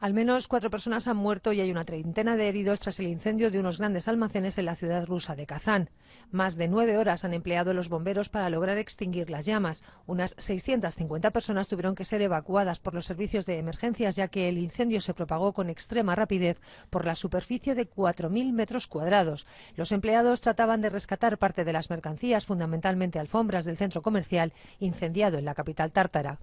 Al menos cuatro personas han muerto y hay una treintena de heridos tras el incendio de unos grandes almacenes en la ciudad rusa de Kazán. Más de nueve horas han empleado los bomberos para lograr extinguir las llamas. Unas 650 personas tuvieron que ser evacuadas por los servicios de emergencias ya que el incendio se propagó con extrema rapidez por la superficie de 4.000 metros cuadrados. Los empleados trataban de rescatar parte de las mercancías, fundamentalmente alfombras del centro comercial incendiado en la capital tártara.